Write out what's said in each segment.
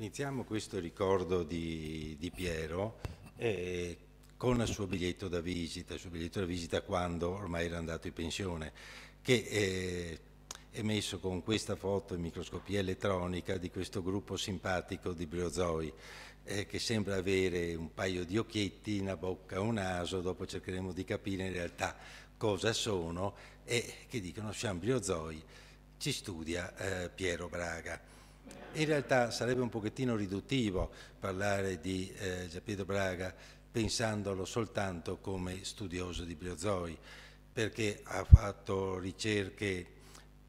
Iniziamo questo ricordo di, di Piero eh, con il suo biglietto da visita, il suo biglietto da visita quando ormai era andato in pensione, che eh, è messo con questa foto in microscopia elettronica di questo gruppo simpatico di briozoi eh, che sembra avere un paio di occhietti, una bocca, un naso, dopo cercheremo di capire in realtà cosa sono e che dicono siamo briozoi, ci studia eh, Piero Braga. In realtà sarebbe un pochettino riduttivo parlare di eh, Giappiedo Braga pensandolo soltanto come studioso di Briozoi, perché ha fatto ricerche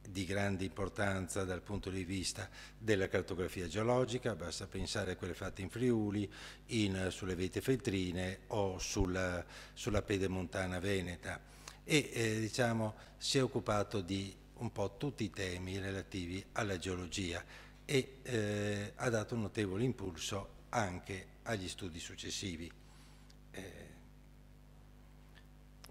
di grande importanza dal punto di vista della cartografia geologica, basta pensare a quelle fatte in Friuli, in, sulle vete feltrine o sulla, sulla pedemontana veneta e eh, diciamo, si è occupato di un po' tutti i temi relativi alla geologia e eh, ha dato un notevole impulso anche agli studi successivi. Eh,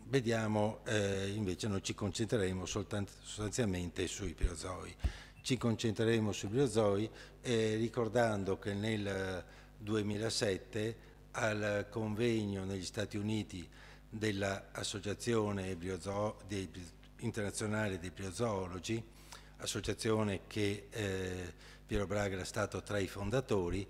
vediamo, eh, invece noi ci concentreremo sostanzialmente sui pirozoi. Ci concentreremo sui pirozoi eh, ricordando che nel 2007 al convegno negli Stati Uniti dell'Associazione Internazionale dei Briozoologi, associazione che eh, Piero Braga era stato tra i fondatori,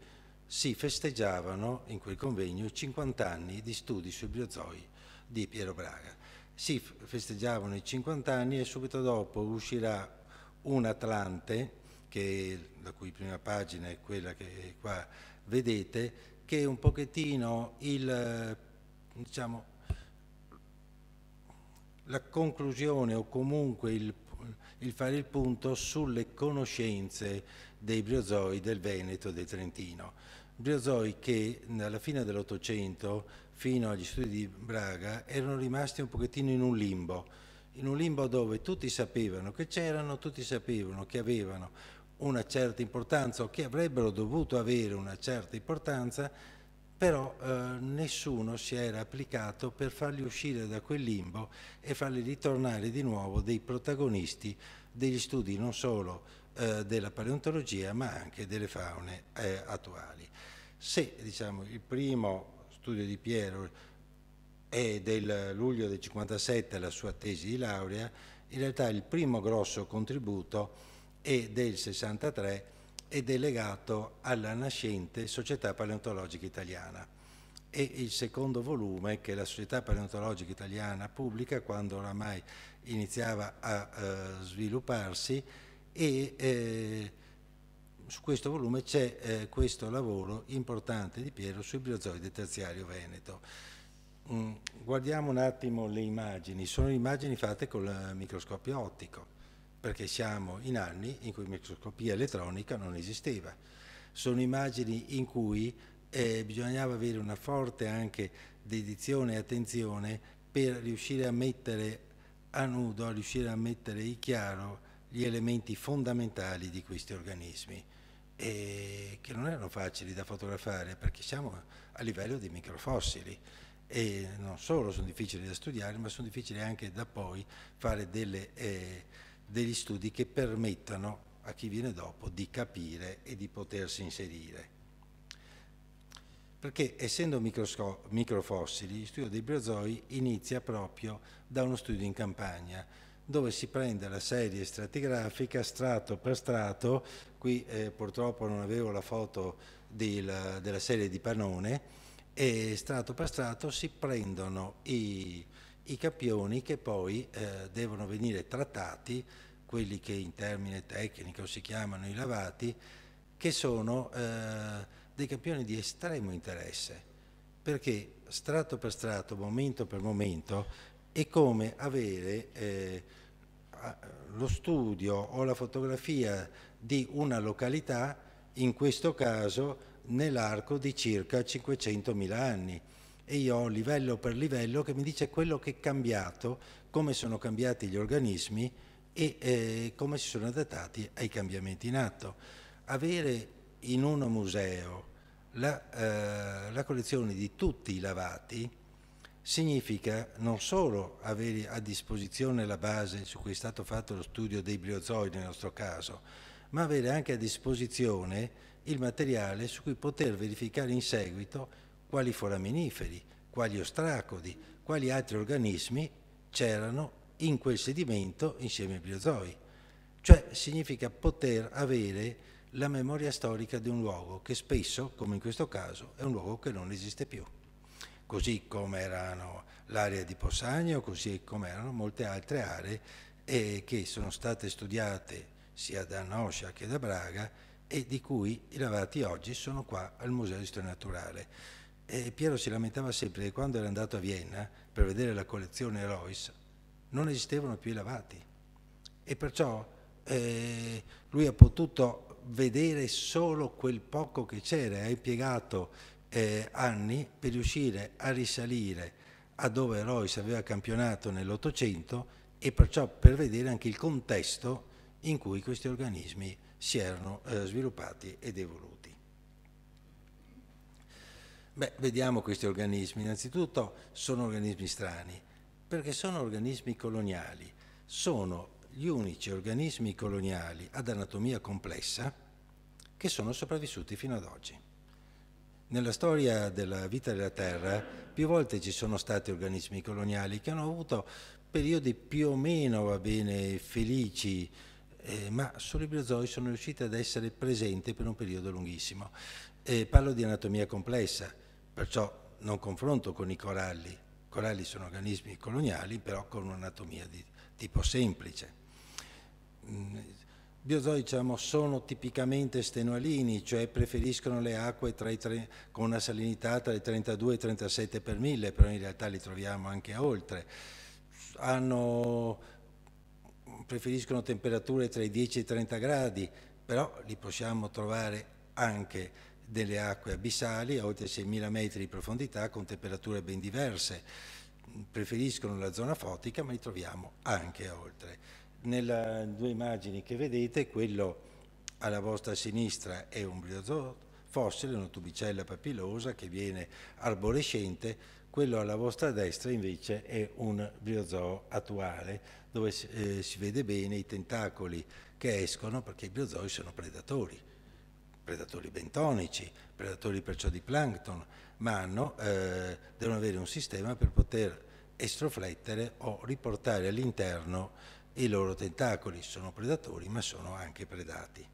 si festeggiavano in quel convegno i 50 anni di studi sui briozoi di Piero Braga. Si festeggiavano i 50 anni e subito dopo uscirà un Atlante, che, la cui prima pagina è quella che qua vedete, che è un pochettino il, diciamo, la conclusione o comunque il il fare il punto sulle conoscenze dei briozoi del Veneto e del Trentino. Briozoi che alla fine dell'Ottocento fino agli studi di Braga erano rimasti un pochettino in un limbo, in un limbo dove tutti sapevano che c'erano, tutti sapevano che avevano una certa importanza o che avrebbero dovuto avere una certa importanza, però eh, nessuno si era applicato per farli uscire da quel limbo e farli ritornare di nuovo dei protagonisti degli studi non solo eh, della paleontologia ma anche delle faune eh, attuali. Se diciamo, il primo studio di Piero è del luglio del 57 la sua tesi di laurea, in realtà il primo grosso contributo è del 63 ed è legato alla nascente Società Paleontologica Italiana È il secondo volume che la Società Paleontologica Italiana pubblica quando oramai iniziava a eh, svilupparsi e eh, su questo volume c'è eh, questo lavoro importante di Piero sui briozoide terziario veneto. Mm, guardiamo un attimo le immagini, sono immagini fatte col microscopio ottico perché siamo in anni in cui microscopia elettronica non esisteva. Sono immagini in cui eh, bisognava avere una forte anche dedizione e attenzione per riuscire a mettere a nudo, a riuscire a mettere in chiaro gli elementi fondamentali di questi organismi e eh, che non erano facili da fotografare perché siamo a livello di microfossili e non solo sono difficili da studiare ma sono difficili anche da poi fare delle eh, degli studi che permettano a chi viene dopo di capire e di potersi inserire. Perché essendo microfossili, lo studio dei briozoi inizia proprio da uno studio in campagna, dove si prende la serie stratigrafica strato per strato, qui eh, purtroppo non avevo la foto del, della serie di Panone, e strato per strato si prendono i, i campioni che poi eh, devono venire trattati, quelli che in termine tecnico si chiamano i lavati, che sono eh, dei campioni di estremo interesse, perché strato per strato, momento per momento, è come avere eh, lo studio o la fotografia di una località, in questo caso nell'arco di circa 500.000 anni e io ho livello per livello che mi dice quello che è cambiato, come sono cambiati gli organismi e eh, come si sono adattati ai cambiamenti in atto. Avere in uno museo la, eh, la collezione di tutti i lavati significa non solo avere a disposizione la base su cui è stato fatto lo studio dei briozoi nel nostro caso, ma avere anche a disposizione il materiale su cui poter verificare in seguito quali foraminiferi, quali ostracodi, quali altri organismi c'erano in quel sedimento insieme ai briozoi. Cioè significa poter avere la memoria storica di un luogo che spesso, come in questo caso, è un luogo che non esiste più. Così come erano l'area di Possagno, così come erano molte altre aree eh, che sono state studiate sia da Noscia che da Braga e di cui i lavati oggi sono qua al Museo di Storia Naturale. E Piero si lamentava sempre che quando era andato a Vienna per vedere la collezione Royce non esistevano più i lavati e perciò eh, lui ha potuto vedere solo quel poco che c'era e ha impiegato eh, anni per riuscire a risalire a dove Royce aveva campionato nell'Ottocento e perciò per vedere anche il contesto in cui questi organismi si erano eh, sviluppati ed evoluti. Beh, vediamo questi organismi. Innanzitutto sono organismi strani, perché sono organismi coloniali. Sono gli unici organismi coloniali ad anatomia complessa che sono sopravvissuti fino ad oggi. Nella storia della vita della Terra più volte ci sono stati organismi coloniali che hanno avuto periodi più o meno, va bene, felici, eh, ma solo briozoi sono riusciti ad essere presenti per un periodo lunghissimo. Eh, parlo di anatomia complessa, perciò non confronto con i coralli. I coralli sono organismi coloniali, però con un'anatomia di tipo semplice. Biozoi mm, diciamo, sono tipicamente stenualini, cioè preferiscono le acque tre, con una salinità tra i 32 e i 37 per mille, però in realtà li troviamo anche oltre. Hanno, preferiscono temperature tra i 10 e i 30 gradi, però li possiamo trovare anche delle acque abissali a oltre 6.000 metri di profondità con temperature ben diverse. Preferiscono la zona fotica ma li troviamo anche oltre. Nelle due immagini che vedete, quello alla vostra sinistra è un briozoo fossile, una tubicella papillosa che viene arborescente, quello alla vostra destra invece è un briozoo attuale dove eh, si vede bene i tentacoli che escono perché i briozoi sono predatori predatori bentonici, predatori perciò di plankton, ma hanno, eh, devono avere un sistema per poter estroflettere o riportare all'interno i loro tentacoli. Sono predatori ma sono anche predati.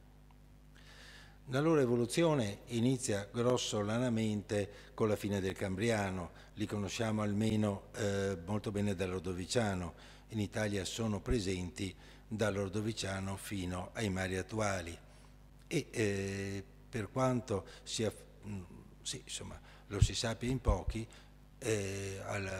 La loro evoluzione inizia grossolanamente con la fine del Cambriano, li conosciamo almeno eh, molto bene dall'Ordoviciano, in Italia sono presenti dall'Ordoviciano fino ai mari attuali e eh, per quanto sia, mh, mm, sì, insomma, lo si sappia in pochi, eh, alla,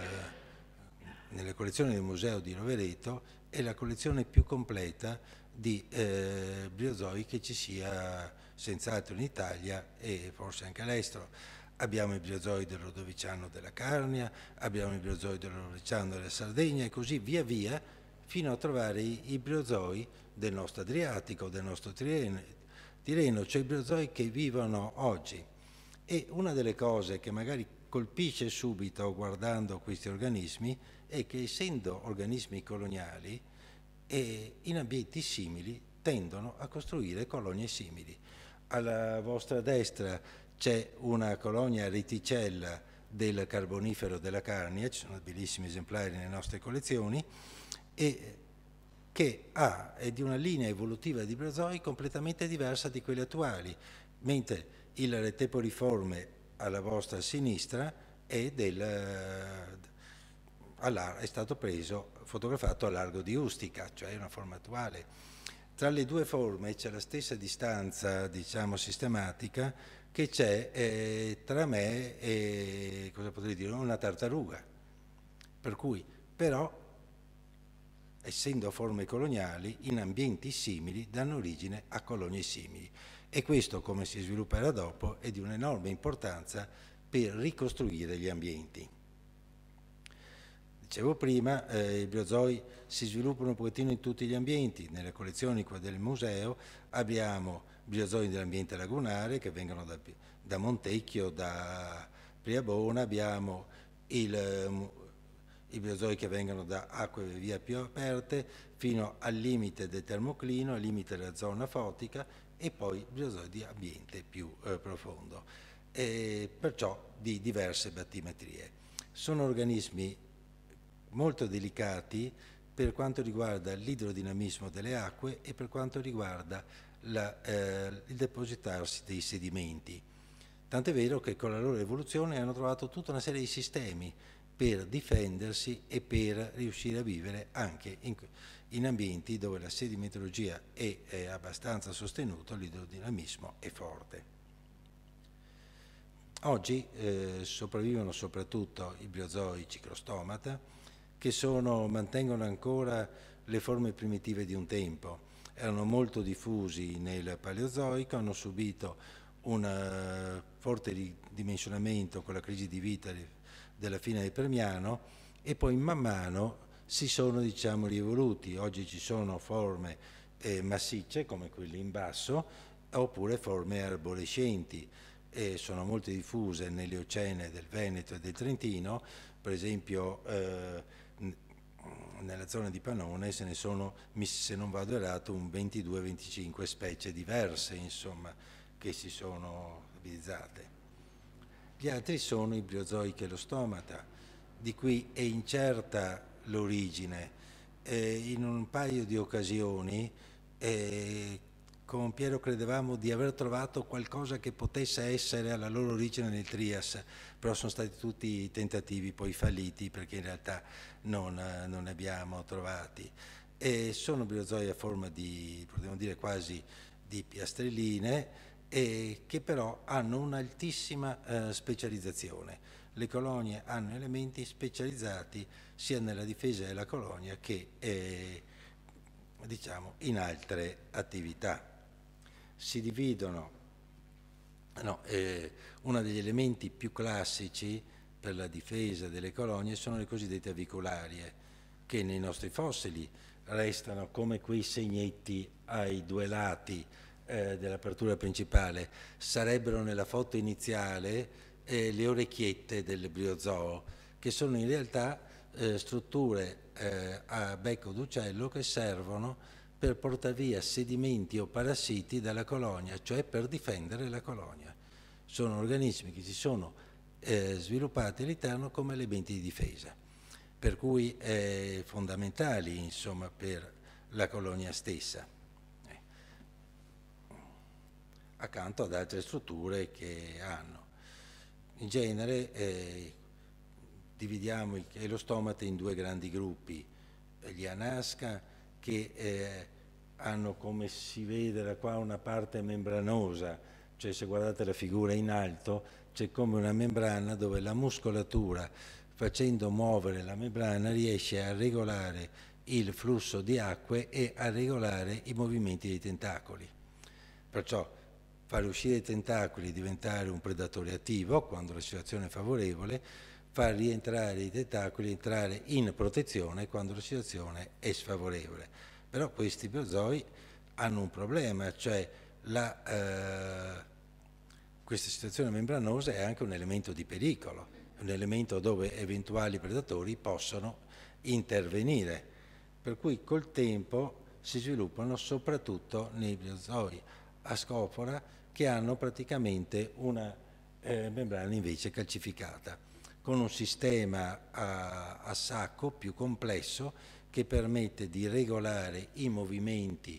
nelle collezioni del Museo di Rovereto è la collezione più completa di eh, briozoi che ci sia senz'altro in Italia e forse anche all'estero. Abbiamo i briozoi del Rodoviciano della Carnia, abbiamo i briozoi del Rodoviciano della Sardegna e così via via fino a trovare i, i briozoi del nostro Adriatico, del nostro Triennio, di i briozoi che vivono oggi. E una delle cose che magari colpisce subito guardando questi organismi è che essendo organismi coloniali, in ambienti simili tendono a costruire colonie simili. Alla vostra destra c'è una colonia reticella del carbonifero della Carnia, ci sono bellissimi esemplari nelle nostre collezioni, e che ha, è di una linea evolutiva di Brazoi completamente diversa di quelle attuali, mentre il reteporiforme alla vostra sinistra è, del, è stato preso, fotografato a largo di Ustica, cioè una forma attuale. Tra le due forme c'è la stessa distanza, diciamo, sistematica che c'è eh, tra me e, cosa potrei dire, una tartaruga. Per cui, però, essendo forme coloniali, in ambienti simili danno origine a colonie simili. E questo, come si svilupperà dopo, è di un'enorme importanza per ricostruire gli ambienti. Dicevo prima, eh, i briozoi si sviluppano un pochettino in tutti gli ambienti. Nelle collezioni qua del museo abbiamo briozoi dell'ambiente lagunare che vengono da, da Montecchio, da Priabona, abbiamo il, ehm, i biosoi che vengono da acque via più aperte fino al limite del termoclino, al limite della zona fotica e poi biosoi di ambiente più eh, profondo, e perciò di diverse battimetrie. Sono organismi molto delicati per quanto riguarda l'idrodinamismo delle acque e per quanto riguarda la, eh, il depositarsi dei sedimenti. Tant'è vero che con la loro evoluzione hanno trovato tutta una serie di sistemi per difendersi e per riuscire a vivere anche in, in ambienti dove la sedimentologia è, è abbastanza sostenuta, l'idrodinamismo è forte. Oggi eh, sopravvivono soprattutto i briozoi ciclostomata che sono, mantengono ancora le forme primitive di un tempo. Erano molto diffusi nel Paleozoico, hanno subito un eh, forte ridimensionamento con la crisi di vita della fine del Permiano e poi man mano si sono diciamo, rievoluti. Oggi ci sono forme eh, massicce come quelle in basso oppure forme arborescenti. E sono molto diffuse nelle ocene del Veneto e del Trentino, per esempio eh, nella zona di Panone se ne sono, se non vado errato, un 22-25 specie diverse insomma, che si sono stabilizzate. Gli altri sono i briozoi che lo stomata, di cui è incerta l'origine. Eh, in un paio di occasioni eh, con Piero credevamo di aver trovato qualcosa che potesse essere alla loro origine nel Trias, però sono stati tutti tentativi poi falliti perché in realtà non, eh, non ne abbiamo trovati. E sono briozoi a forma di, potremmo dire quasi di piastrelline, e che però hanno un'altissima eh, specializzazione. Le colonie hanno elementi specializzati sia nella difesa della colonia che eh, diciamo, in altre attività. Si dividono, no, eh, uno degli elementi più classici per la difesa delle colonie sono le cosiddette avicularie, eh, che nei nostri fossili restano come quei segnetti ai due lati, eh, dell'apertura principale sarebbero nella foto iniziale eh, le orecchiette del briozoo, che sono in realtà eh, strutture eh, a becco d'uccello che servono per portare via sedimenti o parassiti dalla colonia, cioè per difendere la colonia. Sono organismi che si sono eh, sviluppati all'interno come elementi di difesa, per cui eh, fondamentali insomma, per la colonia stessa accanto ad altre strutture che hanno. In genere eh, dividiamo lo elostomate in due grandi gruppi, eh, gli anasca che eh, hanno come si vede da qua una parte membranosa, cioè se guardate la figura in alto c'è come una membrana dove la muscolatura facendo muovere la membrana riesce a regolare il flusso di acque e a regolare i movimenti dei tentacoli. Perciò fare uscire i tentacoli e diventare un predatore attivo quando la situazione è favorevole, far rientrare i tentacoli e entrare in protezione quando la situazione è sfavorevole. Però questi biozoi hanno un problema, cioè la, eh, questa situazione membranosa è anche un elemento di pericolo, un elemento dove eventuali predatori possono intervenire. Per cui col tempo si sviluppano soprattutto nei biozoi a scopora che hanno praticamente una eh, membrana invece calcificata, con un sistema a, a sacco più complesso che permette di regolare i movimenti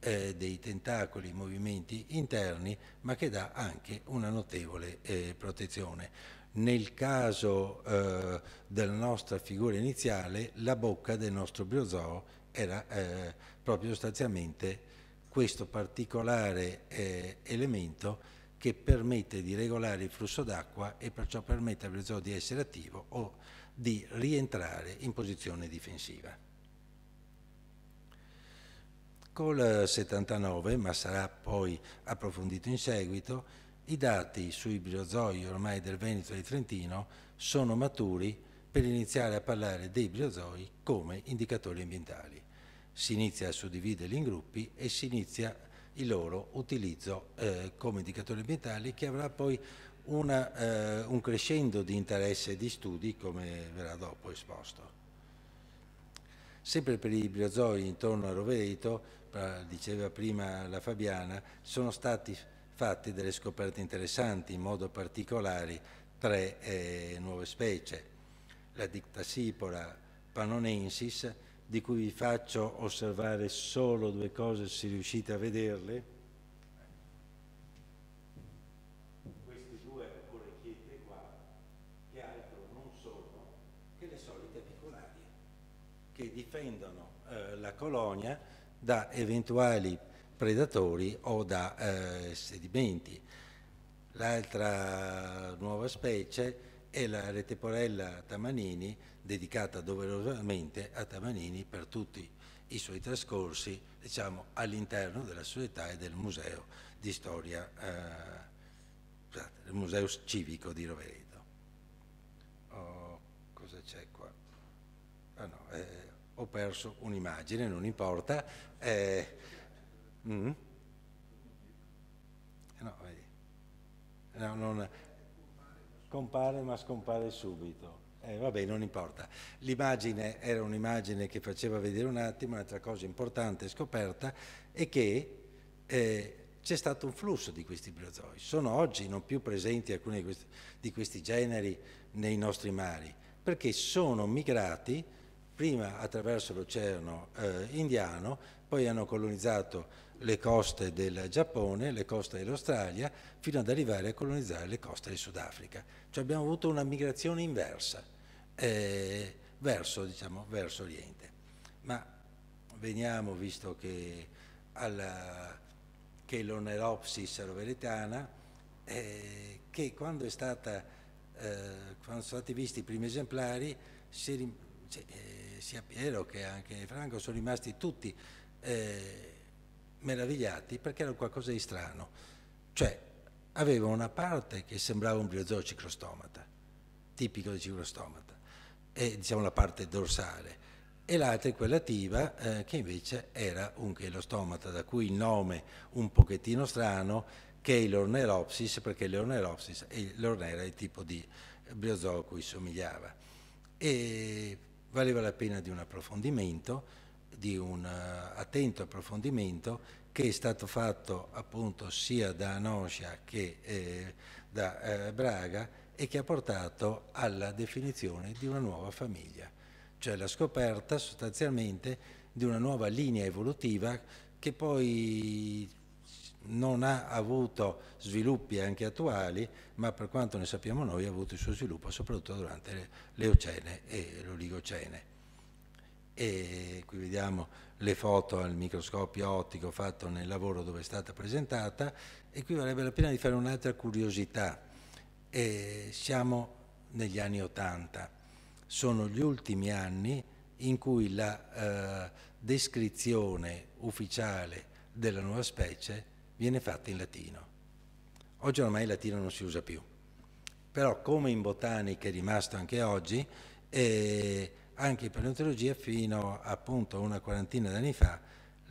eh, dei tentacoli, i movimenti interni, ma che dà anche una notevole eh, protezione. Nel caso eh, della nostra figura iniziale, la bocca del nostro briozoo era eh, proprio sostanzialmente questo particolare eh, elemento che permette di regolare il flusso d'acqua e perciò permette al prezzolo di essere attivo o di rientrare in posizione difensiva. Col 79, ma sarà poi approfondito in seguito, i dati sui briozoi ormai del Veneto e del Trentino sono maturi per iniziare a parlare dei briozoi come indicatori ambientali si inizia a suddividerli in gruppi e si inizia il loro utilizzo eh, come indicatori ambientali che avrà poi una, eh, un crescendo di interesse e di studi come verrà dopo esposto. Sempre per i briozoi intorno a Rovereto, eh, diceva prima la Fabiana, sono stati fatti delle scoperte interessanti, in modo particolare tre eh, nuove specie, la dictasipora panonensis, di cui vi faccio osservare solo due cose se riuscite a vederle. Queste due orecchiette qua, che difendono eh, la colonia da eventuali predatori o da eh, sedimenti. L'altra nuova specie e la reteporella Tamanini, dedicata doverosamente a Tamanini per tutti i suoi trascorsi diciamo, all'interno della società e del museo di storia, eh, scusate, del museo civico di Rovereto. Oh, cosa c'è qua? Ah, no, eh, ho perso un'immagine, non importa. Eh, mm? no, no, non, compare ma scompare subito. Eh, vabbè, non importa. L'immagine era un'immagine che faceva vedere un attimo, un'altra cosa importante scoperta è che eh, c'è stato un flusso di questi briozoi. Sono oggi non più presenti alcuni di questi, di questi generi nei nostri mari, perché sono migrati prima attraverso l'oceano eh, indiano, poi hanno colonizzato le coste del Giappone, le coste dell'Australia, fino ad arrivare a colonizzare le coste del Sudafrica. Cioè abbiamo avuto una migrazione inversa eh, verso, diciamo, verso Oriente. Ma veniamo, visto che, alla, che l'oneropsis roveretana, eh, che quando, è stata, eh, quando sono stati visti i primi esemplari, si, cioè, eh, sia Piero che anche Franco sono rimasti tutti eh, meravigliati perché era qualcosa di strano. Cioè, aveva una parte che sembrava un briozoo ciclostomata, tipico di ciclostomata, e diciamo la parte dorsale, e l'altra è quella attiva eh, che invece era un cheilostomata, da cui il nome un pochettino strano, Cheilorneropsis, perché l'orneropsis e l'ornera è il tipo di briozoo a cui somigliava. E valeva la pena di un approfondimento di un eh, attento approfondimento che è stato fatto appunto sia da Anoscia che eh, da eh, Braga e che ha portato alla definizione di una nuova famiglia, cioè la scoperta sostanzialmente di una nuova linea evolutiva che poi non ha avuto sviluppi anche attuali, ma per quanto ne sappiamo noi ha avuto il suo sviluppo soprattutto durante le Eocene e l'Oligocene e qui vediamo le foto al microscopio ottico fatto nel lavoro dove è stata presentata e qui varrebbe la pena di fare un'altra curiosità. E siamo negli anni Ottanta, sono gli ultimi anni in cui la eh, descrizione ufficiale della nuova specie viene fatta in latino. Oggi ormai il latino non si usa più, però come in botanica è rimasto anche oggi, eh, anche in paleontologia fino appunto a una quarantina d'anni fa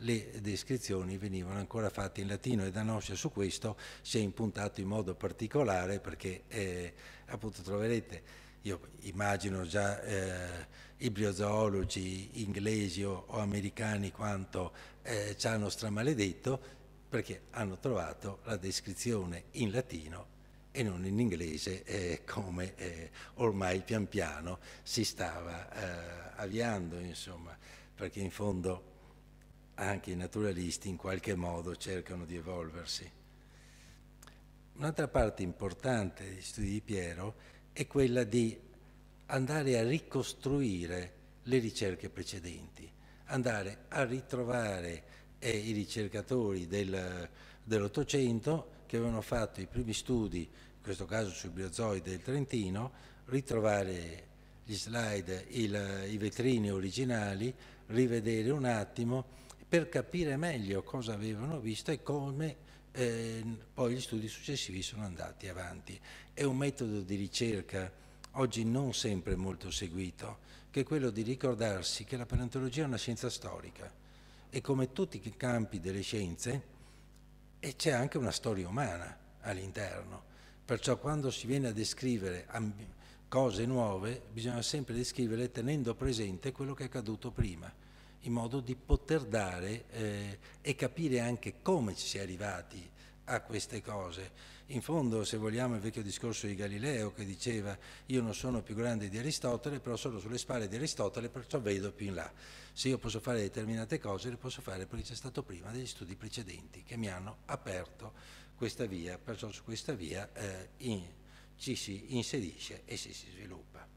le descrizioni venivano ancora fatte in latino e da Danoscia su questo si è impuntato in modo particolare perché eh, appunto troverete, io immagino già eh, i briozoologi inglesi o, o americani quanto eh, ci hanno stramaledetto perché hanno trovato la descrizione in latino e non in inglese eh, come eh, ormai pian piano si stava eh, avviando, insomma, perché in fondo anche i naturalisti in qualche modo cercano di evolversi. Un'altra parte importante degli studi di Piero è quella di andare a ricostruire le ricerche precedenti, andare a ritrovare eh, i ricercatori del, dell'Ottocento che avevano fatto i primi studi, in questo caso sui briozoi del Trentino, ritrovare gli slide, il, i vetrini originali, rivedere un attimo per capire meglio cosa avevano visto e come eh, poi gli studi successivi sono andati avanti. È un metodo di ricerca oggi non sempre molto seguito, che è quello di ricordarsi che la paleontologia è una scienza storica e come tutti i campi delle scienze, e c'è anche una storia umana all'interno. Perciò quando si viene a descrivere cose nuove bisogna sempre descrivere tenendo presente quello che è accaduto prima, in modo di poter dare eh, e capire anche come ci si è arrivati a queste cose. In fondo, se vogliamo, il vecchio discorso di Galileo che diceva io non sono più grande di Aristotele, però sono sulle spalle di Aristotele, perciò vedo più in là. Se io posso fare determinate cose, le posso fare perché c'è stato prima degli studi precedenti che mi hanno aperto questa via, perciò su questa via eh, in, ci si inserisce e si, si sviluppa.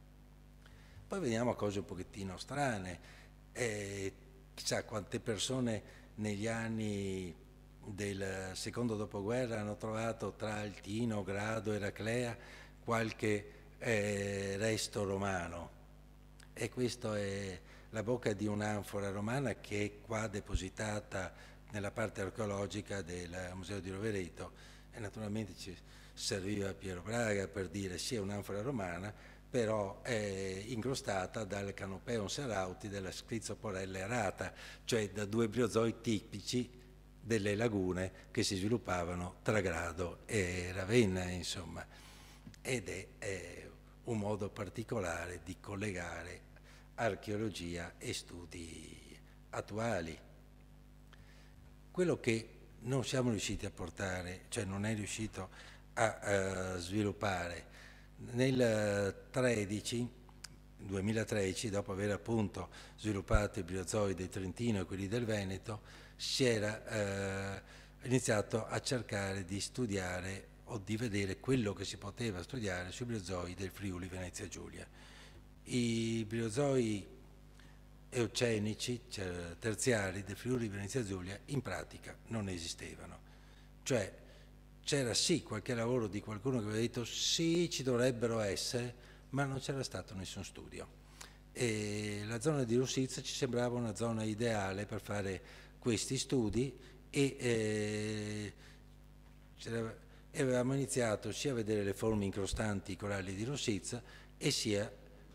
Poi vediamo cose un pochettino strane. Eh, chissà quante persone negli anni del secondo dopoguerra hanno trovato tra Altino, Grado, Eraclea qualche eh, resto romano e questa è la bocca di un'anfora romana che è qua depositata nella parte archeologica del Museo di Rovereto e naturalmente ci serviva Piero Braga per dire sì è un'anfora romana però è incrostata dal canopeon serauti della schizzoporella arata, cioè da due briozoi tipici delle lagune che si sviluppavano tra Grado e Ravenna, insomma. Ed è, è un modo particolare di collegare archeologia e studi attuali. Quello che non siamo riusciti a portare, cioè non è riuscito a, a eh, sviluppare, nel 13 eh, 2013, dopo aver appunto sviluppato i briozoi del trentino e quelli del Veneto, si era eh, iniziato a cercare di studiare o di vedere quello che si poteva studiare sui briozoi del Friuli Venezia Giulia. I briozoi eocenici, cioè terziari del Friuli Venezia Giulia in pratica non esistevano. Cioè c'era sì qualche lavoro di qualcuno che aveva detto sì ci dovrebbero essere, ma non c'era stato nessun studio. E la zona di Russizza ci sembrava una zona ideale per fare questi studi e, eh, avevamo iniziato sia a vedere le forme incrostanti coralli di rossizza e sia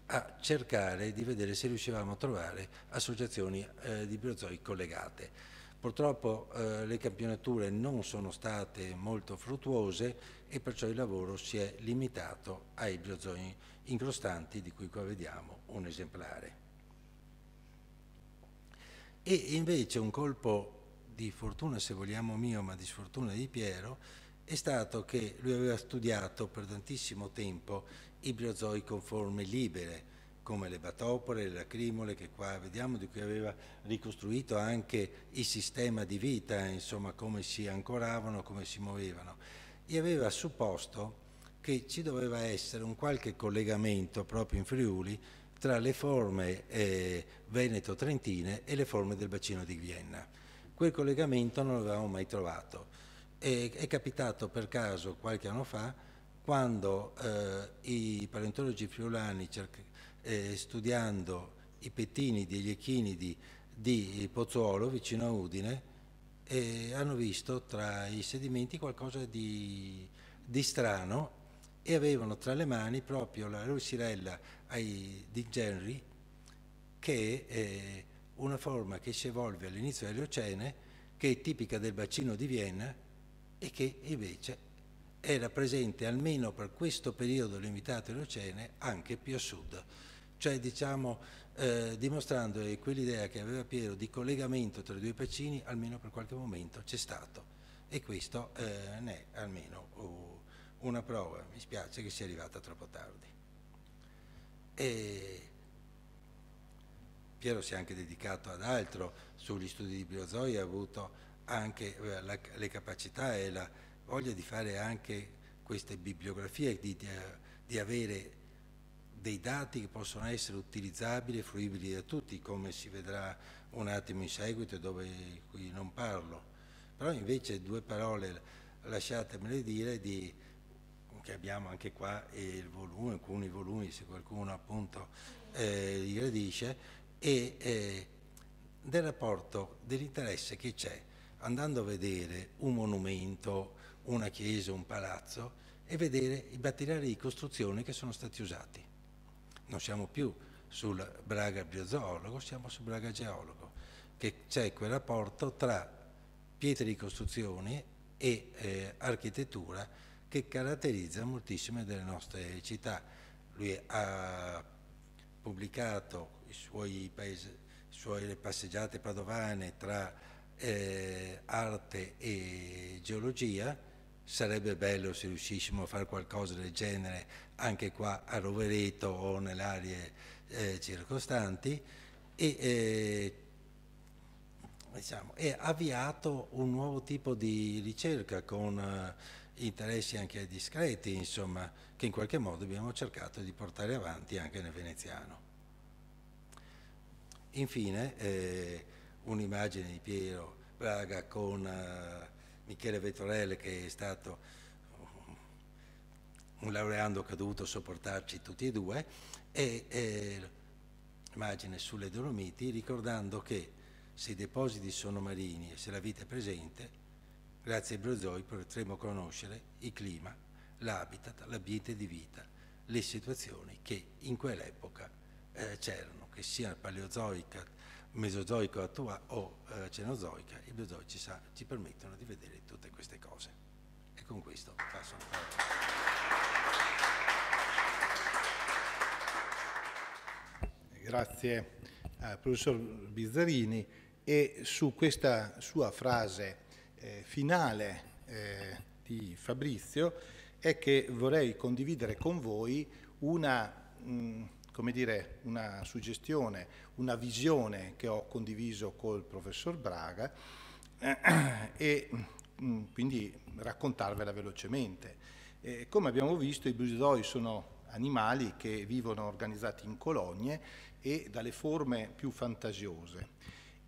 a cercare di vedere se riuscivamo a trovare associazioni eh, di biozoi collegate. Purtroppo eh, le campionature non sono state molto fruttuose e perciò il lavoro si è limitato ai biozoi incrostanti di cui qua vediamo un esemplare e invece un colpo di fortuna, se vogliamo mio, ma di sfortuna di Piero, è stato che lui aveva studiato per tantissimo tempo i briozoi con forme libere, come le batopole, le lacrimole, che qua vediamo, di cui aveva ricostruito anche il sistema di vita, insomma come si ancoravano, come si muovevano. E aveva supposto che ci doveva essere un qualche collegamento proprio in Friuli tra le forme eh, veneto-trentine e le forme del bacino di Vienna. Quel collegamento non l'avevamo mai trovato. E, è capitato per caso qualche anno fa quando eh, i paleontologi friulani eh, studiando i pettini degli echinidi di Pozzuolo vicino a Udine eh, hanno visto tra i sedimenti qualcosa di, di strano e avevano tra le mani proprio la ruscirella di Dick che è una forma che si evolve all'inizio dell'Eocene, che è tipica del bacino di Vienna e che invece era presente almeno per questo periodo limitato dell'Eocene anche più a sud, cioè diciamo eh, dimostrando che quell'idea che aveva Piero di collegamento tra i due bacini almeno per qualche momento c'è stato e questo eh, ne è almeno uh, una prova, mi spiace che sia arrivata troppo tardi. E Piero si è anche dedicato ad altro, sugli studi di Briozoi ha avuto anche eh, la, le capacità e la voglia di fare anche queste bibliografie, di, di, eh, di avere dei dati che possono essere utilizzabili e fruibili da tutti, come si vedrà un attimo in seguito dove qui non parlo. Però invece due parole lasciatemele dire di che abbiamo anche qua il volume, alcuni volumi se qualcuno appunto eh, li gradisce, e eh, del rapporto dell'interesse che c'è andando a vedere un monumento, una chiesa, un palazzo e vedere i materiali di costruzione che sono stati usati. Non siamo più sul Braga biozoologo, siamo sul Braga geologo, che c'è quel rapporto tra pietre di costruzione e eh, architettura che caratterizza moltissime delle nostre città. Lui ha pubblicato i suoi, paesi, suoi passeggiate padovane tra eh, arte e geologia, sarebbe bello se riuscissimo a fare qualcosa del genere anche qua a Rovereto o nelle aree eh, circostanti e, eh, diciamo, è avviato un nuovo tipo di ricerca con eh, interessi anche discreti, insomma, che in qualche modo abbiamo cercato di portare avanti anche nel veneziano. Infine, eh, un'immagine di Piero Braga con uh, Michele Vettorelle, che è stato un laureando che ha dovuto sopportarci tutti e due, e eh, immagine sulle Dolomiti, ricordando che se i depositi sono marini e se la vita è presente, Grazie ai brozoi potremo conoscere il clima, l'habitat, l'ambiente di vita, le situazioni che in quell'epoca eh, c'erano, che sia paleozoica, mesozoico attuale o eh, cenozoica, i brozoi ci, ci permettono di vedere tutte queste cose. E con questo passo la parola. Grazie al eh, professor Bizzarini e su questa sua frase eh, finale eh, di Fabrizio è che vorrei condividere con voi una, mh, mm, come dire, una suggestione, una visione che ho condiviso col professor Braga eh, e mh, mm, quindi raccontarvela velocemente. Eh, come abbiamo visto i brusidoi sono animali che vivono organizzati in colonie e dalle forme più fantasiose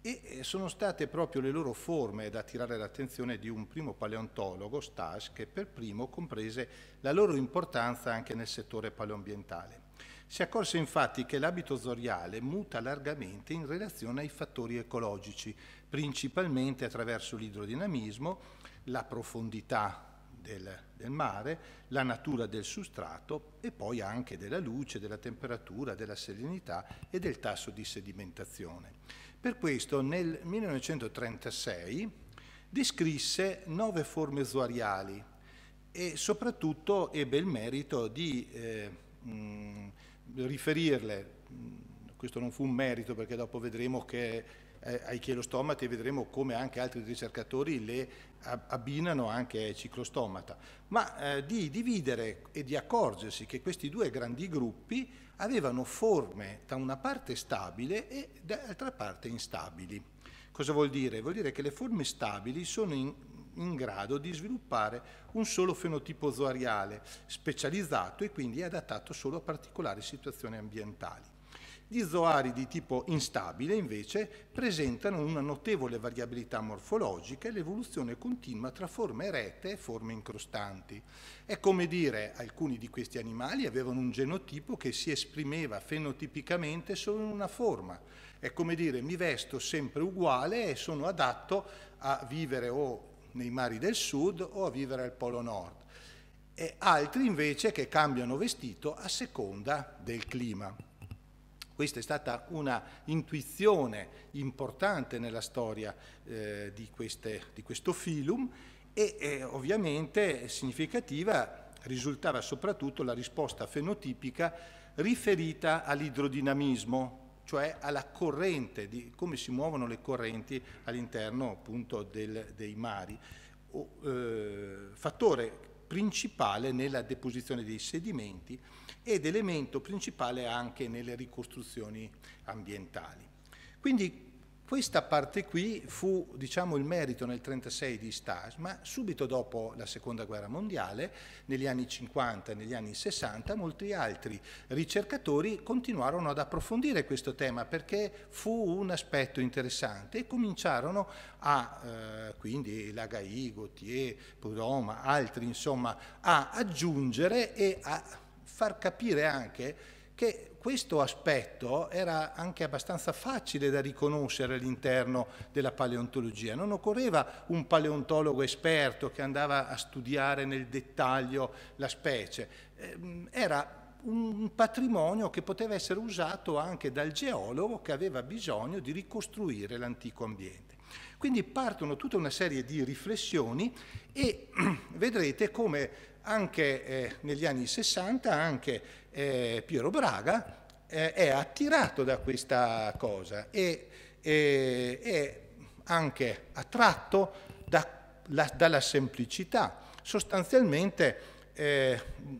e eh, sono state proprio le loro forme ad attirare l'attenzione di un primo paleontologo, Stas, che per primo comprese la loro importanza anche nel settore paleoambientale. Si accorse infatti che l'abito zoriale muta largamente in relazione ai fattori ecologici, principalmente attraverso l'idrodinamismo, la profondità del, del, mare, la natura del sustrato e poi anche della luce, della temperatura, della serenità e del tasso di sedimentazione. Per questo nel 1936 descrisse nove forme zoariali e soprattutto ebbe il merito di eh, mh, riferirle, questo non fu un merito perché dopo vedremo che eh, ai chielostomati e vedremo come anche altri ricercatori le abbinano anche ai ciclostomata, ma eh, di dividere e di accorgersi che questi due grandi gruppi avevano forme da una parte stabile e dall'altra parte instabili. Cosa vuol dire? Vuol dire che le forme stabili sono in, in grado di sviluppare un solo fenotipo zoariale specializzato e quindi adattato solo a particolari situazioni ambientali. Gli zoari di tipo instabile, invece, presentano una notevole variabilità morfologica e l'evoluzione continua tra forme erette e forme incrostanti. È come dire, alcuni di questi animali avevano un genotipo che si esprimeva fenotipicamente solo in una forma. È come dire, mi vesto sempre uguale e sono adatto a vivere o nei mari del sud o a vivere al polo nord. E altri invece che cambiano vestito a seconda del clima. Questa è stata una intuizione importante nella storia eh, di, queste, di, questo filum e eh, ovviamente significativa risultava soprattutto la risposta fenotipica riferita all'idrodinamismo, cioè alla corrente, di come si muovono le correnti all'interno appunto del, dei mari. O, eh, fattore principale nella deposizione dei sedimenti ed elemento principale anche nelle ricostruzioni ambientali. Quindi questa parte qui fu diciamo, il merito nel 1936 di Stas, ma subito dopo la Seconda Guerra Mondiale, negli anni 50 e negli anni 60, molti altri ricercatori continuarono ad approfondire questo tema perché fu un aspetto interessante e cominciarono a, eh, quindi Lagai, Gauthier, Pudoma, altri insomma, a aggiungere e a far capire anche che questo aspetto era anche abbastanza facile da riconoscere all'interno della paleontologia. Non occorreva un paleontologo esperto che andava a studiare nel dettaglio la specie, ehm, era un patrimonio che poteva essere usato anche dal geologo che aveva bisogno di ricostruire l'antico ambiente. Quindi partono tutta una serie di riflessioni e vedrete come anche eh, negli anni 60, anche eh, Piero Braga eh, è attirato da questa cosa e è anche attratto da, la, dalla semplicità. Sostanzialmente eh,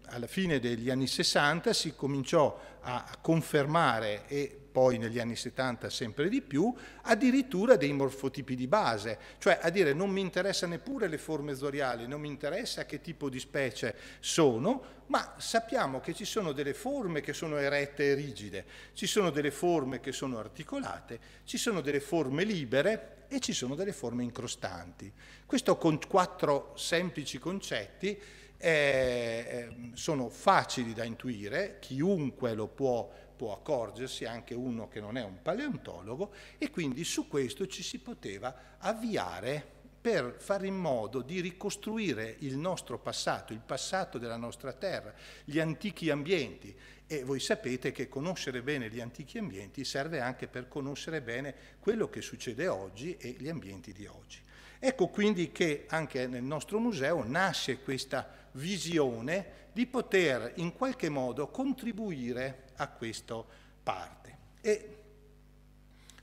alla fine degli anni 60 si cominciò a confermare e poi negli anni 70 sempre di più, addirittura dei morfotipi di base, cioè a dire non mi interessa neppure le forme zoriali, non mi interessa che tipo di specie sono, ma sappiamo che ci sono delle forme che sono erette e rigide, ci sono delle forme che sono articolate, ci sono delle forme libere e ci sono delle forme incrostanti. Questo con quattro semplici concetti eh, eh sono facili da intuire, chiunque lo può può accorgersi anche uno che non è un paleontologo e quindi su questo ci si poteva avviare per fare in modo di ricostruire il nostro passato, il passato della nostra terra, gli antichi ambienti. E voi sapete che conoscere bene gli antichi ambienti serve anche per conoscere bene quello che succede oggi e gli ambienti di oggi. Ecco quindi che anche nel nostro museo nasce questa visione di poter in qualche modo contribuire a questa parte. E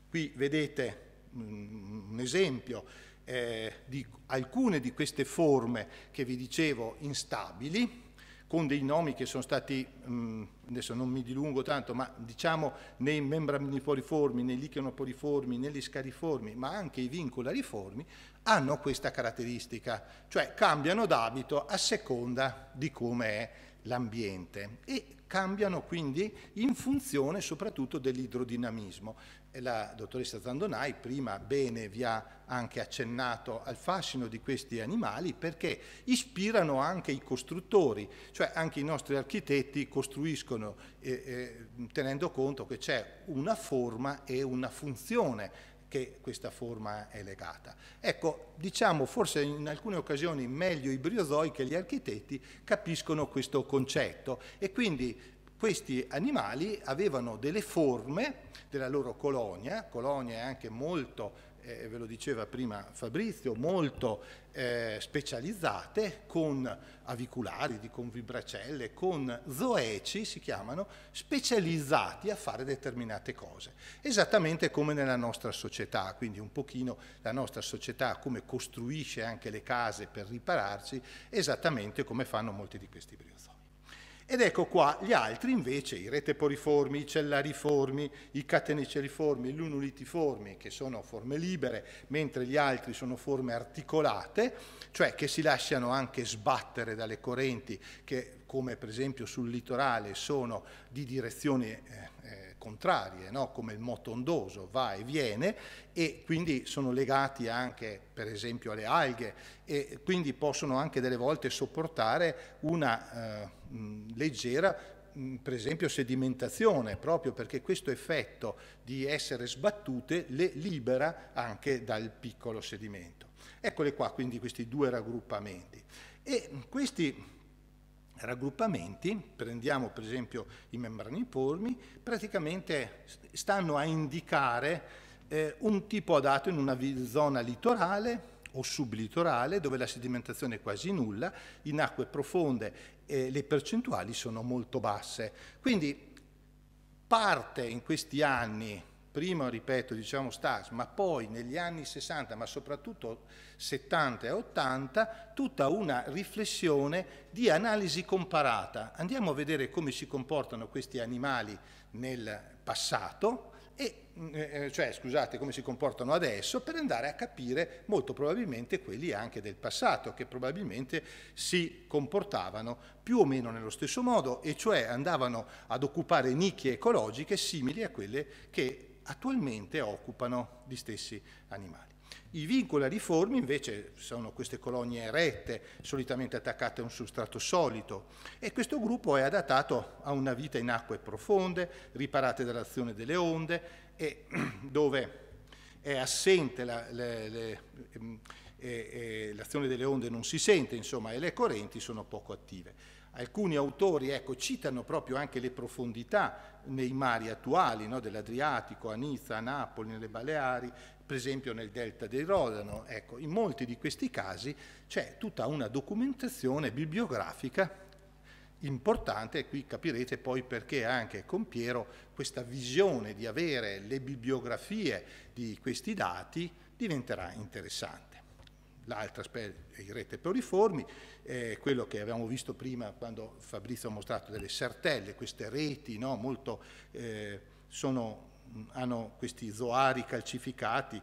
qui vedete un esempio eh, di alcune di queste forme che vi dicevo instabili, con dei nomi che sono stati, mh, mm, adesso non mi dilungo tanto, ma diciamo nei membraniporiformi, nei lichenoporiformi, negli scariformi, ma anche i vincolariformi, hanno questa caratteristica, cioè cambiano d'abito a seconda di come è l'ambiente e cambiano quindi in funzione soprattutto dell'idrodinamismo. La dottoressa Zandonai prima bene vi ha anche accennato al fascino di questi animali perché ispirano anche i costruttori, cioè anche i nostri architetti costruiscono eh, eh, tenendo conto che c'è una forma e una funzione che questa forma è legata. Ecco, diciamo forse in alcune occasioni meglio i briozoi che gli architetti capiscono questo concetto e quindi questi animali avevano delle forme della loro colonia, colonia anche molto eh, ve lo diceva prima Fabrizio, molto eh, specializzate con aviculari, con vibracelle, con zoeci si chiamano, specializzati a fare determinate cose, esattamente come nella nostra società, quindi un pochino la nostra società come costruisce anche le case per ripararci, esattamente come fanno molti di questi briozoli. Ed ecco qua gli altri invece, i reteporiformi, i cellariformi, i cateniceriformi, i lunulitiformi, che sono forme libere, mentre gli altri sono forme articolate, cioè che si lasciano anche sbattere dalle correnti, che come per esempio sul litorale sono di direzione eh, eh contrarie, no? come il moto ondoso va e viene e quindi sono legati anche per esempio alle alghe e quindi possono anche delle volte sopportare una eh, leggera per esempio sedimentazione, proprio perché questo effetto di essere sbattute le libera anche dal piccolo sedimento. Eccole qua quindi questi due raggruppamenti. E questi raggruppamenti, prendiamo per esempio i membraniformi, praticamente stanno a indicare eh, un tipo adatto in una zona litorale o sublitorale dove la sedimentazione è quasi nulla, in acque profonde eh, le percentuali sono molto basse. Quindi parte in questi anni prima, ripeto, diciamo Stas, ma poi negli anni 60, ma soprattutto 70 e 80, tutta una riflessione di analisi comparata. Andiamo a vedere come si comportano questi animali nel passato e, eh, eh, cioè, scusate, come si comportano adesso per andare a capire molto probabilmente quelli anche del passato, che probabilmente si comportavano più o meno nello stesso modo, e cioè andavano ad occupare nicchie ecologiche simili a quelle che attualmente occupano gli stessi animali. I vincoli riformi invece sono queste colonie erette, solitamente attaccate a un substrato solido e questo gruppo è adattato a una vita in acque profonde, riparate dall'azione delle onde e dove è assente la, le, le, ehm, e, e, l'azione delle onde non si sente, insomma, e le correnti sono poco attive. Alcuni autori ecco, citano proprio anche le profondità nei mari attuali, no? dell'Adriatico, a Nizza, a Napoli, nelle Baleari, per esempio nel delta del Rodano. Ecco, in molti di questi casi c'è tutta una documentazione bibliografica importante e qui capirete poi perché anche con Piero questa visione di avere le bibliografie di questi dati diventerà interessante l'altra in rete peoriformi, eh, quello che avevamo visto prima quando Fabrizio ha mostrato delle sartelle, queste reti no, molto, eh, sono, hanno questi zoari calcificati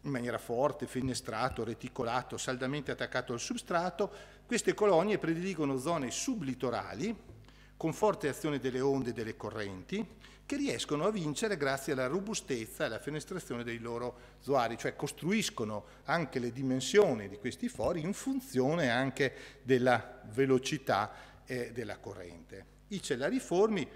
in maniera forte, fenestrato, reticolato, saldamente attaccato al substrato, queste colonie prediligono zone sublitorali con forte azione delle onde e delle correnti, che riescono a vincere grazie alla robustezza e alla fenestrazione dei loro zoari, cioè costruiscono anche le dimensioni di questi fori in funzione anche della velocità eh, della corrente. I cellariformi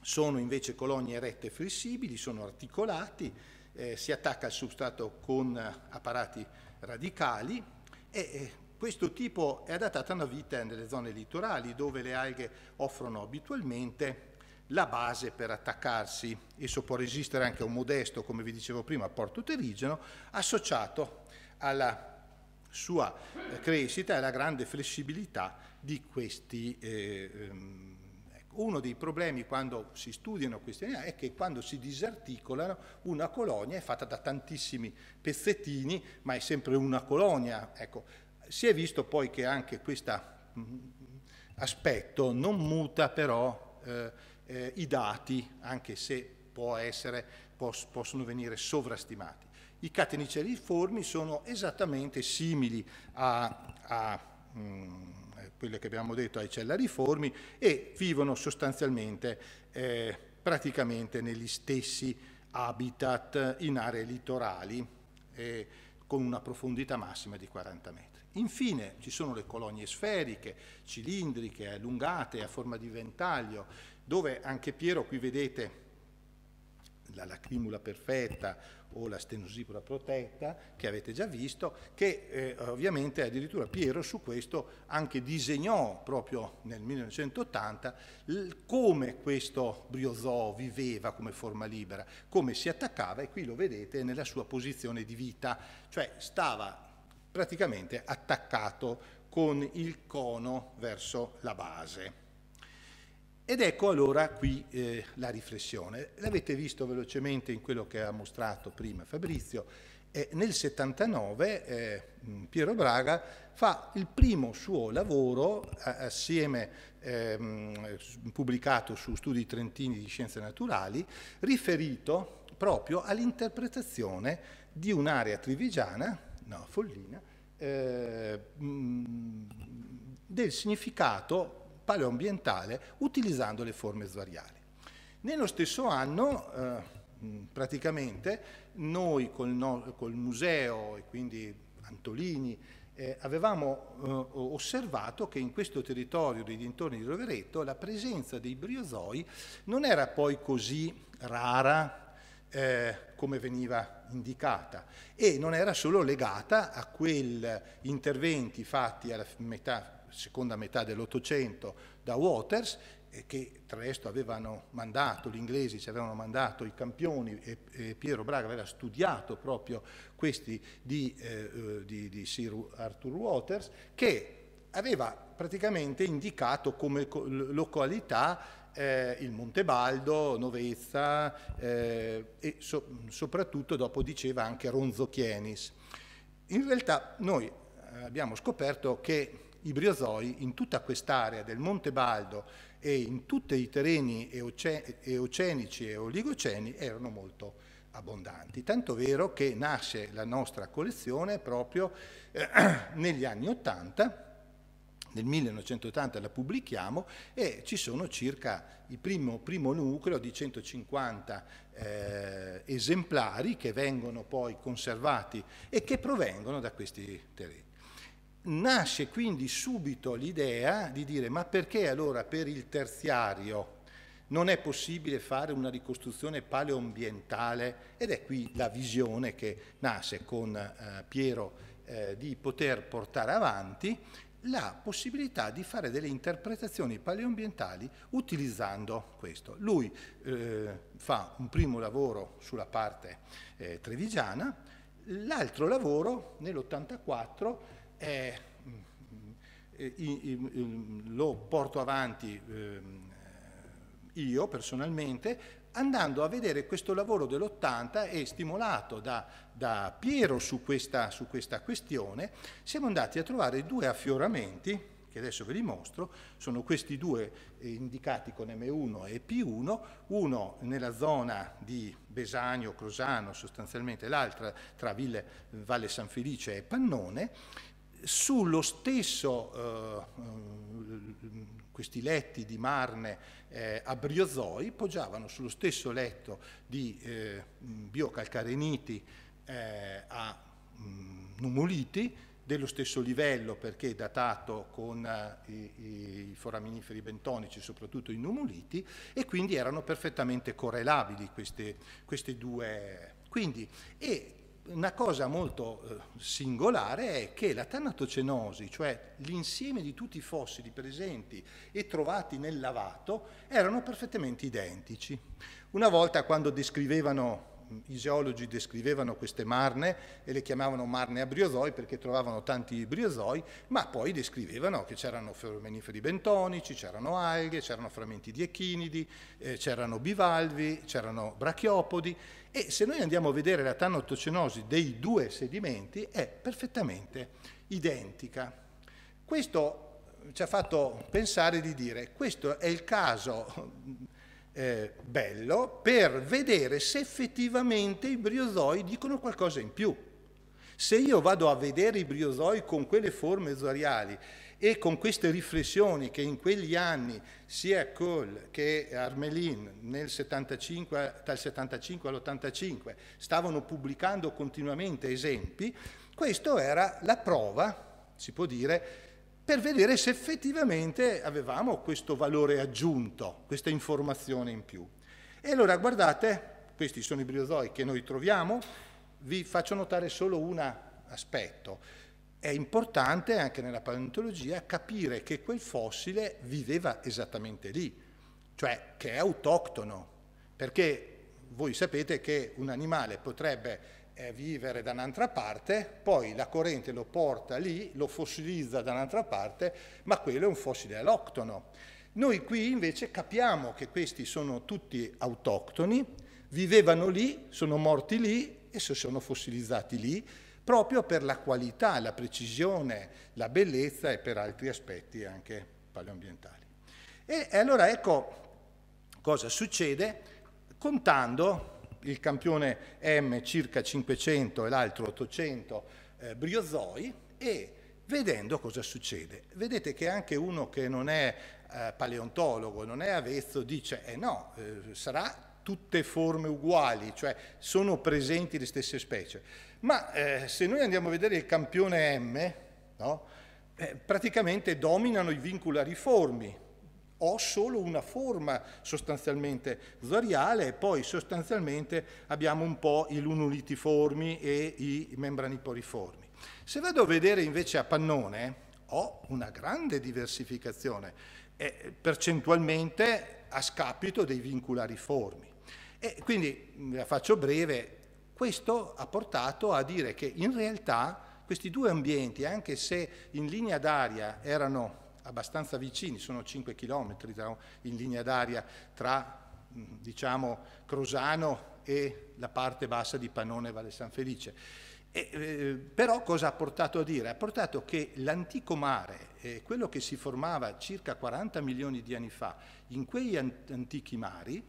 sono invece colonie erette e flessibili, sono articolati, eh, si attacca al substrato con apparati radicali e eh, questo tipo è adattato a una vita nelle zone litorali dove le alghe offrono abitualmente la base per attaccarsi. Esso può resistere anche a un modesto, come vi dicevo prima, apporto uterigeno, associato alla sua eh, crescita e alla grande flessibilità di questi... Eh, ehm, ecco. uno dei problemi quando si studiano questi animali è che quando si disarticolano una colonia è fatta da tantissimi pezzettini, ma è sempre una colonia. Ecco, si è visto poi che anche questo mm, aspetto non muta però... Eh, eh, i dati, anche se essere, pos, possono venire sovrastimati. I celiformi sono esattamente simili a, a mh, mm, quelle che abbiamo detto ai cellariformi e vivono sostanzialmente eh, praticamente negli stessi habitat in aree litorali eh, con una profondità massima di 40 metri. Infine ci sono le colonie sferiche, cilindriche, allungate, a forma di ventaglio, dove anche Piero, qui vedete la lacrimula perfetta o la stenosipula protetta che avete già visto, che eh, ovviamente addirittura Piero su questo anche disegnò proprio nel 1980 come questo briozoo viveva come forma libera, come si attaccava e qui lo vedete nella sua posizione di vita, cioè stava praticamente attaccato con il cono verso la base. Ed ecco allora qui eh, la riflessione. L'avete visto velocemente in quello che ha mostrato prima Fabrizio. Eh, nel 79 eh, Piero Braga fa il primo suo lavoro assieme ehm, pubblicato su Studi Trentini di Scienze Naturali riferito proprio all'interpretazione di un'area trivigiana, no, follina, eh, mm, del significato paleoambientale utilizzando le forme svariali. Nello stesso anno, eh, praticamente, noi col, no, col, museo e quindi Antolini eh, avevamo eh, osservato che in questo territorio dei dintorni di Rovereto la presenza dei briozoi non era poi così rara eh, come veniva indicata e non era solo legata a quegli interventi fatti alla metà seconda metà dell'Ottocento da Waters, eh, che tra l'altro avevano mandato, gli inglesi ci avevano mandato i campioni e, e Piero Braga aveva studiato proprio questi di, eh, eh di, di Sir Arthur Waters, che aveva praticamente indicato come località eh, il Monte Baldo, Novezza eh, e so soprattutto dopo diceva anche Ronzo Chienis. In realtà noi eh, abbiamo scoperto che i briozoi in tutta quest'area del Monte Baldo e in tutti i terreni eocenici e oligoceni erano molto abbondanti. Tanto vero che nasce la nostra collezione proprio eh, negli anni Ottanta, nel 1980 la pubblichiamo e ci sono circa il primo, primo nucleo di 150 eh, esemplari che vengono poi conservati e che provengono da questi terreni. Nasce quindi subito l'idea di dire ma perché allora per il terziario non è possibile fare una ricostruzione paleoambientale ed è qui la visione che nasce con eh, Piero eh, di poter portare avanti la possibilità di fare delle interpretazioni paleoambientali utilizzando questo. Lui eh, fa un primo lavoro sulla parte eh, trevigiana, l'altro lavoro nell'84 è, mm, mm, eh, lo porto avanti ehm, io personalmente, andando a vedere questo lavoro dell'80 e stimolato da, da Piero su questa, su questa, questione, siamo andati a trovare due affioramenti, che adesso ve li mostro, sono questi due eh, indicati con M1 e P1, uno nella zona di Besagno, Crosano sostanzialmente, l'altra tra Ville, Valle San Felice e Pannone, sullo stesso, eh, questi letti di marne eh, a briozoi poggiavano sullo stesso letto di eh, biocalcareniti eh, a mh, numoliti, dello stesso livello perché datato con eh, i, i foraminiferi bentonici, soprattutto i numuliti, e quindi erano perfettamente correlabili queste, queste due. Quindi, e una cosa molto eh, singolare è che la tanatocenosi, cioè l'insieme di tutti i fossili presenti e trovati nel lavato, erano perfettamente identici. Una volta quando descrivevano i geologi descrivevano queste marne e le chiamavano marne a briozoi perché trovavano tanti briozoi, ma poi descrivevano che c'erano foraminiferi bentonici, c'erano alghe, c'erano frammenti di echinidi, eh, c'erano bivalvi, c'erano brachiopodi e se noi andiamo a vedere la tanotocenosi dei due sedimenti è perfettamente identica. Questo ci ha fatto pensare di dire questo è il caso eh, bello per vedere se effettivamente i briozoi dicono qualcosa in più. Se io vado a vedere i briozoi con quelle forme zoriali e con queste riflessioni che in quegli anni sia Kohl che Armelin nel 75, dal 75 all'85 stavano pubblicando continuamente esempi, questo era la prova, si può dire, per vedere se effettivamente avevamo questo valore aggiunto, questa informazione in più. E allora guardate, questi sono i briozoi che noi troviamo, vi faccio notare solo un aspetto. È importante anche nella paleontologia capire che quel fossile viveva esattamente lì, cioè che è autoctono, perché voi sapete che un animale potrebbe eh, vivere da un'altra parte, poi la corrente lo porta lì, lo fossilizza da un'altra parte, ma quello è un fossile alloctono. Noi qui invece capiamo che questi sono tutti autoctoni, vivevano lì, sono morti lì e si sono fossilizzati lì, proprio per la qualità, la precisione, la bellezza e per altri aspetti anche paleoambientali. E, e allora ecco cosa succede contando il campione M circa 500 e l'altro 800 eh, briozoi e vedendo cosa succede. Vedete che anche uno che non è eh, paleontologo, non è avezzo, dice eh no, eh, sarà tutte forme uguali, cioè sono presenti le stesse specie. Ma eh, se noi andiamo a vedere il campione M, no? Eh, praticamente dominano i vincolariformi, ho solo una forma sostanzialmente zoriale e poi sostanzialmente abbiamo un po' i lunulitiformi e i membrani poriformi. Se vado a vedere invece a pannone ho una grande diversificazione, eh, percentualmente a scapito dei vincolariformi. E quindi la faccio breve, questo ha portato a dire che in realtà questi due ambienti, anche se in linea d'aria erano abbastanza vicini, sono 5 chilometri in linea d'aria tra diciamo, Crosano e la parte bassa di Panone e Valle San Felice. E, eh, però cosa ha portato a dire? Ha portato che l'antico mare, eh, quello che si formava circa 40 milioni di anni fa in quegli antichi mari,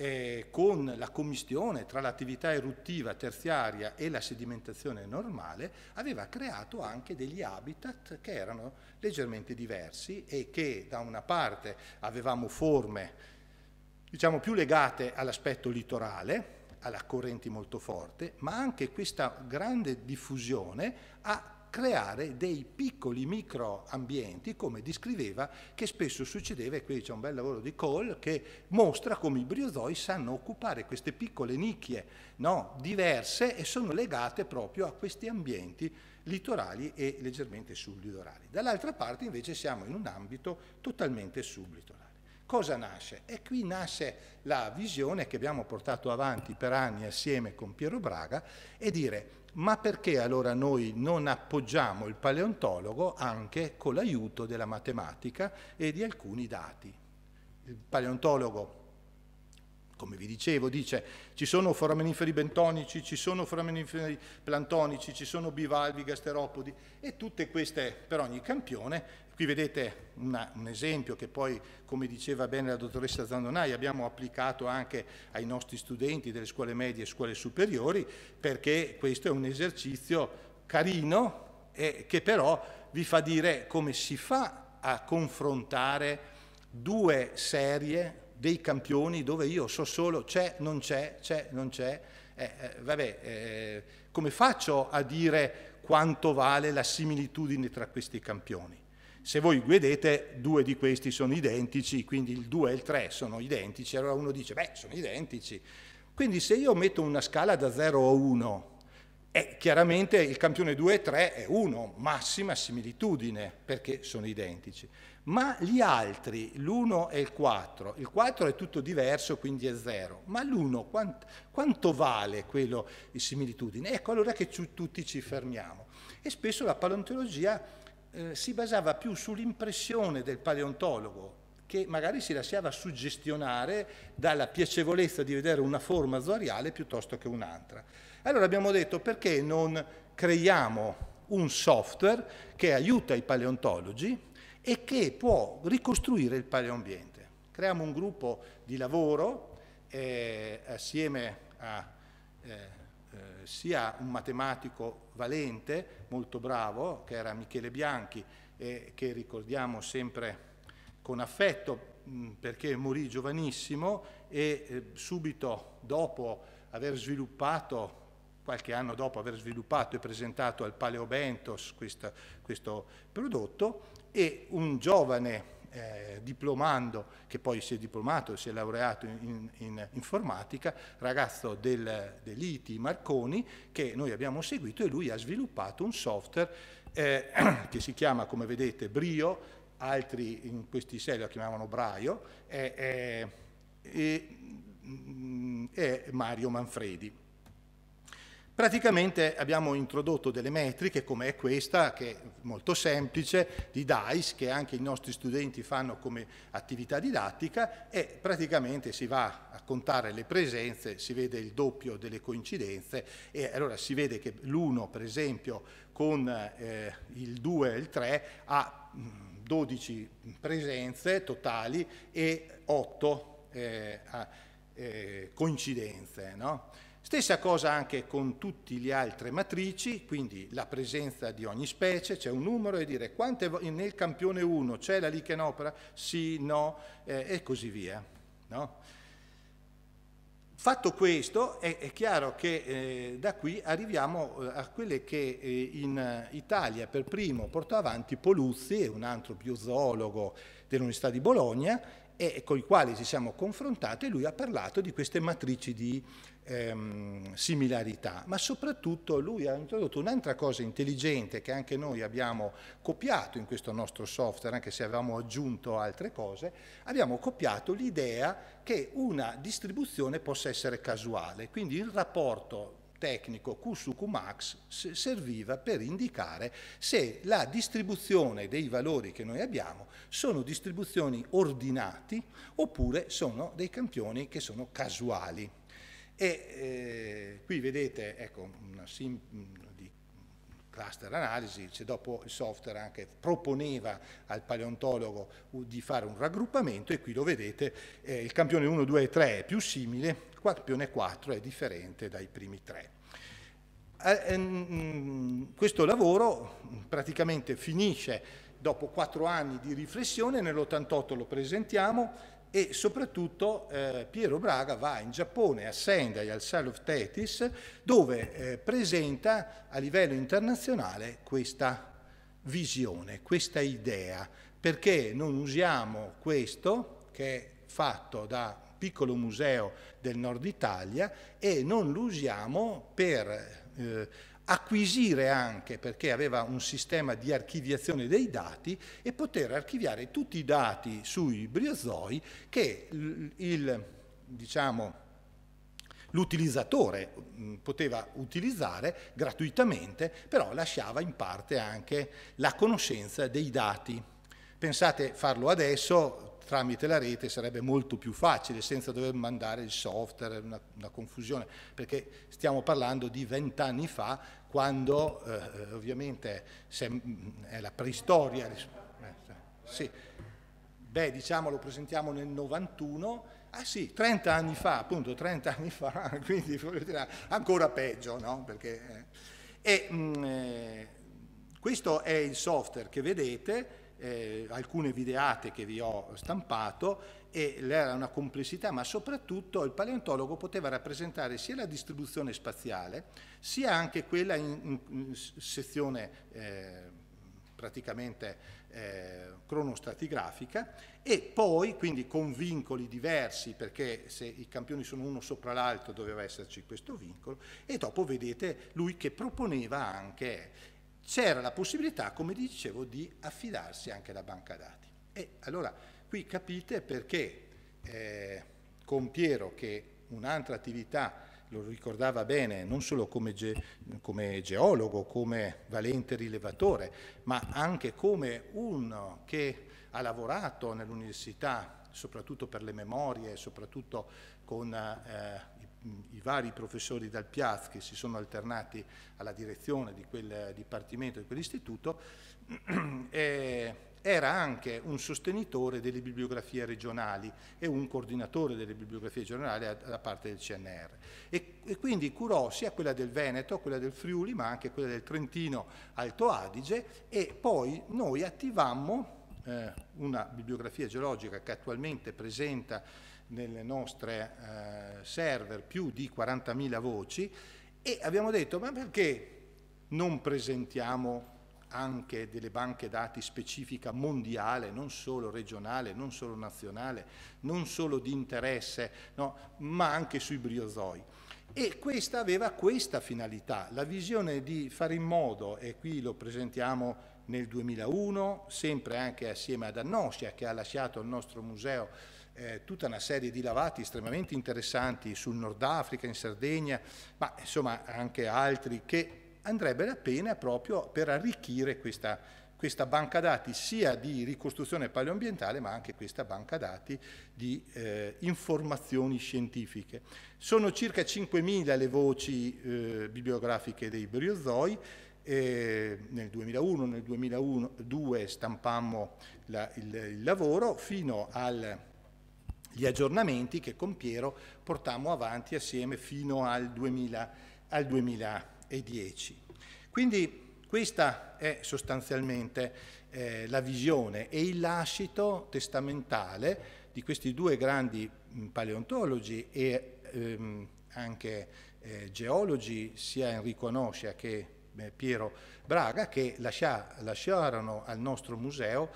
eh, con la commistione tra l'attività eruttiva terziaria e la sedimentazione normale, aveva creato anche degli habitat che erano leggermente diversi e che da una parte avevamo forme diciamo più legate all'aspetto litorale, alla correnti molto forte, ma anche questa grande diffusione ha creare dei piccoli microambienti, come descriveva, che spesso succedeva, e qui c'è un bel lavoro di Cole, che mostra come i briozoi sanno occupare queste piccole nicchie no, diverse e sono legate proprio a questi ambienti litorali e leggermente sublitorali. Dall'altra parte invece siamo in un ambito totalmente sublitorale. Cosa nasce? E qui nasce la visione che abbiamo portato avanti per anni assieme con Piero Braga e dire ma perché allora noi non appoggiamo il paleontologo anche con l'aiuto della matematica e di alcuni dati? Il paleontologo come vi dicevo, dice ci sono foraminiferi bentonici, ci sono foraminiferi plantonici, ci sono bivalvi, gasteropodi e tutte queste per ogni campione Qui vedete una, un esempio che poi, come diceva bene la dottoressa Zandonai, abbiamo applicato anche ai nostri studenti delle scuole medie e scuole superiori, perché questo è un esercizio carino eh, che però vi fa dire come si fa a confrontare due serie dei campioni dove io so solo c'è, non c'è, c'è, non c'è. Eh, eh, vabbè, eh, come faccio a dire quanto vale la similitudine tra questi campioni? Se voi vedete, due di questi sono identici, quindi il 2 e il 3 sono identici, allora uno dice, beh, sono identici. Quindi se io metto una scala da 0 a 1, eh, chiaramente il campione 2 e 3 è 1, massima similitudine, perché sono identici. Ma gli altri, l'1 e il 4, il 4 è tutto diverso, quindi è 0, ma l'1 quant, quanto vale quello di similitudine? Ecco allora che ci, tutti ci fermiamo. E spesso la paleontologia eh, si basava più sull'impressione del paleontologo, che magari si lasciava suggestionare dalla piacevolezza di vedere una forma zoariale piuttosto che un'altra. Allora abbiamo detto perché non creiamo un software che aiuta i paleontologi e che può ricostruire il paleoambiente. Creiamo un gruppo di lavoro eh, assieme a eh, sia un matematico valente, molto bravo, che era Michele Bianchi, eh, che ricordiamo sempre con affetto mh, mm, perché morì giovanissimo e eh, subito dopo aver sviluppato qualche anno dopo aver sviluppato e presentato al Paleo Bentos questo, questo prodotto e un giovane eh, diplomando, che poi si è diplomato, e si è laureato in, in informatica, ragazzo del, dell'ITI Marconi, che noi abbiamo seguito e lui ha sviluppato un software eh, che si chiama, come vedete, Brio, altri in questi sei lo chiamavano Braio, e mm, Mario Manfredi. Praticamente abbiamo introdotto delle metriche come è questa, che è molto semplice, di DICE, che anche i nostri studenti fanno come attività didattica e praticamente si va a contare le presenze, si vede il doppio delle coincidenze e allora si vede che l'1 per esempio con eh, il 2 e il 3 ha 12 mm, presenze totali e 8 eh, eh, coincidenze. No? Stessa cosa anche con tutte le altre matrici, quindi la presenza di ogni specie, c'è un numero e dire quante nel campione 1 c'è la lichenopera? Sì, no, eh, e così via. No? Fatto questo, è, è chiaro che eh, da qui arriviamo eh, a quelle che eh, in Italia per primo portò avanti Poluzzi, un altro biozoologo dell'Università di Bologna, e con i quali ci siamo confrontati, lui ha parlato di queste matrici di ehm, similarità, ma soprattutto lui ha introdotto un'altra cosa intelligente che anche noi abbiamo copiato in questo nostro software, anche se avevamo aggiunto altre cose, abbiamo copiato l'idea che una distribuzione possa essere casuale, quindi il rapporto tecnico Q su Q max serviva per indicare se la distribuzione dei valori che noi abbiamo sono distribuzioni ordinati oppure sono dei campioni che sono casuali. E eh, qui vedete ecco, una sim di cluster analisi, se dopo il software anche proponeva al paleontologo di fare un raggruppamento e qui lo vedete, eh, il campione 1, 2 e 3 è più simile, il campione 4 è differente dai primi tre. Eh, ehm, mm, questo lavoro mm, praticamente finisce dopo quattro anni di riflessione, nell'88 lo presentiamo, e soprattutto eh, Piero Braga va in Giappone a Sendai al Sale of Tetis dove eh, presenta a livello internazionale questa visione, questa idea, perché non usiamo questo che è fatto da un piccolo museo del nord Italia e non lo usiamo per eh, acquisire anche, perché aveva un sistema di archiviazione dei dati, e poter archiviare tutti i dati sui briozoi che il, diciamo, l'utilizzatore mm, poteva utilizzare gratuitamente, però lasciava in parte anche la conoscenza dei dati. Pensate farlo adesso tramite la rete sarebbe molto più facile senza dover mandare il software, una, una confusione, perché stiamo parlando di vent'anni fa quando eh, eh, ovviamente se, mm, è la preistoria. Eh, sì. Beh, diciamo lo presentiamo nel 91, ah sì, 30 anni fa, appunto 30 anni fa, quindi dire, ancora peggio, no? Perché, eh. E mh, mm, eh, questo è il software che vedete, eh, alcune videate che vi ho stampato e era una complessità, ma soprattutto il paleontologo poteva rappresentare sia la distribuzione spaziale, sia anche quella in, in sezione eh, praticamente eh, cronostratigrafica e poi quindi con vincoli diversi perché se i campioni sono uno sopra l'altro doveva esserci questo vincolo e dopo vedete lui che proponeva anche c'era la possibilità come dicevo di affidarsi anche alla banca dati e allora Qui capite perché eh, Piero che un'altra attività lo ricordava bene, non solo come, ge come, geologo, come valente rilevatore, ma anche come uno che ha lavorato nell'università, soprattutto per le memorie, soprattutto con eh, i vari professori dal Piaz che si sono alternati alla direzione di quel dipartimento, di quell'istituto, eh, era anche un sostenitore delle bibliografie regionali e un coordinatore delle bibliografie regionali da parte del CNR. E, e, quindi curò sia quella del Veneto, quella del Friuli, ma anche quella del Trentino Alto Adige e poi noi attivammo eh, una bibliografia geologica che attualmente presenta nelle nostre eh, server più di 40.000 voci e abbiamo detto ma perché non presentiamo anche delle banche dati specifica mondiale, non solo regionale, non solo nazionale, non solo di interesse, no, ma anche sui briozoi. E questa aveva questa finalità, la visione di fare in modo, e qui lo presentiamo nel 2001, sempre anche assieme ad Annoscia che ha lasciato al nostro museo eh, tutta una serie di lavati estremamente interessanti sul Nord Africa, in Sardegna, ma insomma anche altri che andrebbe la pena proprio per arricchire questa, questa banca dati sia di ricostruzione paleoambientale ma anche questa banca dati di eh, informazioni scientifiche. Sono circa 5.000 le voci eh, bibliografiche dei briozoi, eh, nel 2001, nel 2002 stampammo la, il, il, lavoro fino agli aggiornamenti che con Piero portammo avanti assieme fino al 2000. Al 2000 2010. Quindi questa è sostanzialmente eh, la visione e il lascito testamentale di questi due grandi mm, paleontologi e ehm, anche eh, geologi, sia Enrico Noscia che eh, Piero Braga, che lascia, lasciarono al nostro museo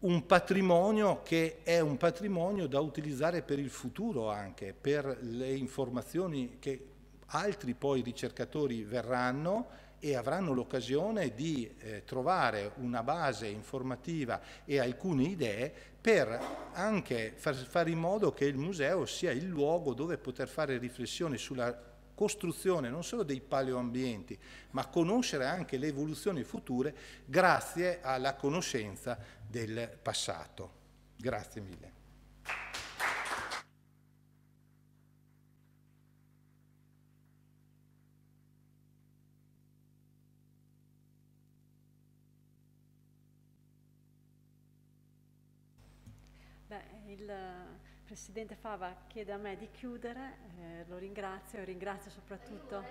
un patrimonio che è un patrimonio da utilizzare per il futuro anche, per le informazioni che altri poi ricercatori verranno e avranno l'occasione di eh, trovare una base informativa e alcune idee per anche far, fare in modo che il museo sia il luogo dove poter fare riflessioni sulla costruzione non solo dei paleoambienti, ma conoscere anche le evoluzioni future grazie alla conoscenza del passato. Grazie mille. Presidente Fava chiede a me di chiudere, eh, lo ringrazio, ringrazio soprattutto...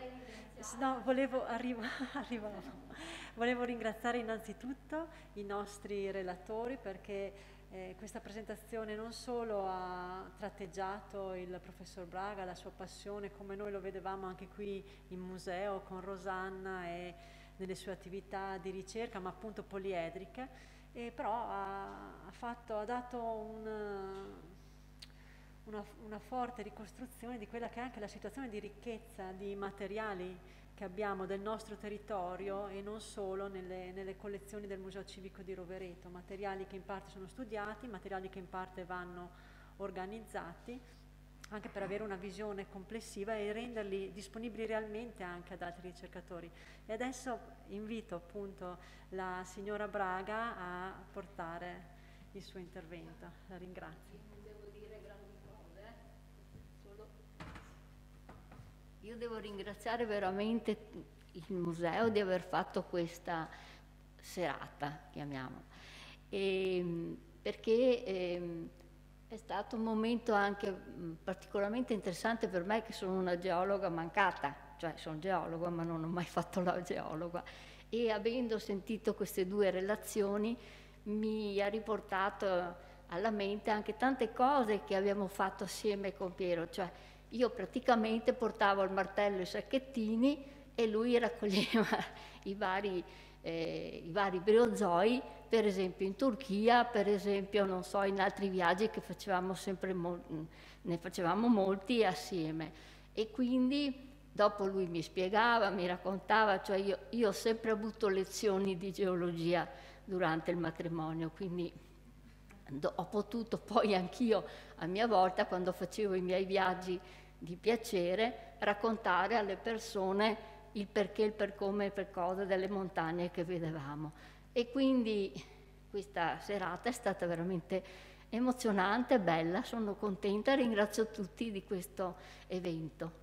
No, volevo, arrivo, volevo ringraziare innanzitutto i nostri relatori perché eh, questa presentazione non solo ha tratteggiato il professor Braga, la sua passione, come noi lo vedevamo anche qui in museo con Rosanna e nelle sue attività di ricerca, ma appunto poliedriche, e però ha, ha, fatto, ha dato una, una, una, forte ricostruzione di quella che è anche la situazione di ricchezza di materiali che abbiamo del nostro territorio e non solo nelle, nelle collezioni del Museo Civico di Rovereto, materiali che in parte sono studiati, materiali che in parte vanno organizzati anche per avere una visione complessiva e renderli disponibili realmente anche ad altri ricercatori. E adesso invito appunto la signora Braga a portare il suo intervento. La ringrazio. Io devo ringraziare veramente il museo di aver fatto questa serata, chiamiamola, ehm, perché... Ehm, è stato un momento anche mm, particolarmente interessante per me che sono una geologa mancata, cioè sono geologa ma non ho mai fatto la geologa e avendo sentito queste due relazioni mi ha riportato alla mente anche tante cose che abbiamo fatto assieme con Piero, cioè io praticamente portavo al martello i sacchettini e lui raccoglieva i vari eh, i vari briozoi, per esempio in Turchia, per esempio non so, in altri viaggi che facevamo sempre, ne facevamo molti assieme. E quindi dopo lui mi spiegava, mi raccontava, cioè io, io ho sempre avuto lezioni di geologia durante il matrimonio, quindi ho potuto poi anch'io a mia volta, quando facevo i miei viaggi di piacere, raccontare alle persone il perché, il per come, il per cosa delle montagne che vedevamo. E quindi questa serata è stata veramente emozionante, bella, sono contenta, ringrazio tutti di questo evento.